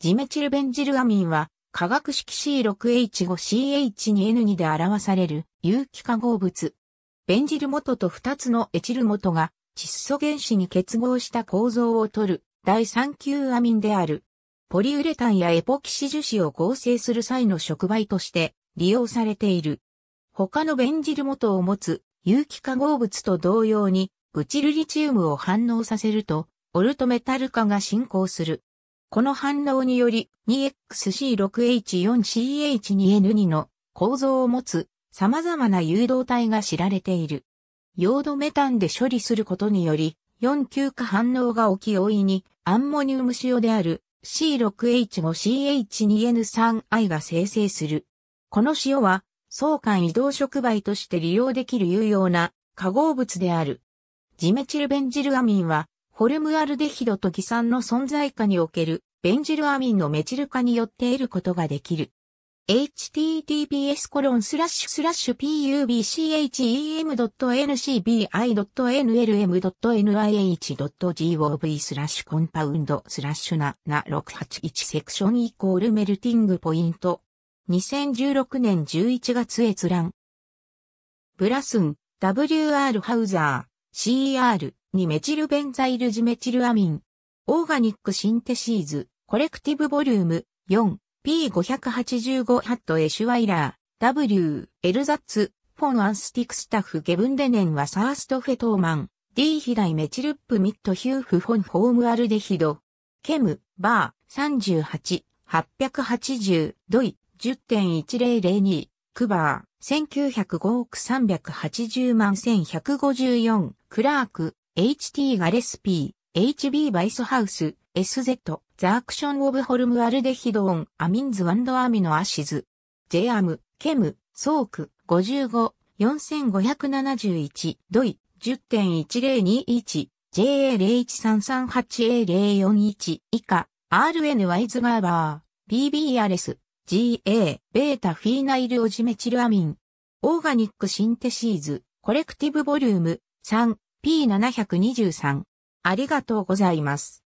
ジメチルベンジルアミンは、化学式 C6H5CH2N2 で表される有機化合物。ベンジル元と2つのエチル元が窒素原子に結合した構造をとる第3級アミンである。ポリウレタンやエポキシ樹脂を合成する際の触媒として利用されている。他のベンジル元を持つ有機化合物と同様にブチルリチウムを反応させるとオルトメタル化が進行する。この反応により 2XC6H4CH2N2 の構造を持つ様々な誘導体が知られている。ヨードメタンで処理することにより、4級化反応が起き容易にアンモニウム塩である C6H5CH2N3I が生成する。この塩は相関移動触媒として利用できる有用な化合物である。ジメチルベンジルアミンはホルムアルデヒドと偽酸の存在下におけるベンジルアミンのメチル化によって得ることができる。https コロンスラッシュスラッシュ pubchem.ncbi.nlm.nih.gov スラッシュコンパウンドスラッシュなな6 8 1セクションイコールメルティングポイント2016年11月閲覧ブラスン WR ハウザー CR にメチルベンザイルジメチルアミン。オーガニックシンテシーズ、コレクティブボリューム 4P585 ハットエシュワイラー W エルザッツフォンアンスティクスタフゲブンデネンはサーストフェトーマン D ヒダイメチルップミットヒューフフォンホームアルデヒドケムバー38 880ドイ10.1002クバー1905億380万1154クラーク HT ガレスピー、HB バイスハウス、SZ、ザアクションオブホルムアルデヒドオン、アミンズワンドアミノアシズ、j アム、ケム、ソーク、55、4571、ドイ、10.1021、JA01338A041 以下、RN ワイズバーバー、BB アレス、GA、ベータフィーナイルオジメチルアミン、オーガニックシンテシーズ、コレクティブボリューム、3、P723。ありがとうございます。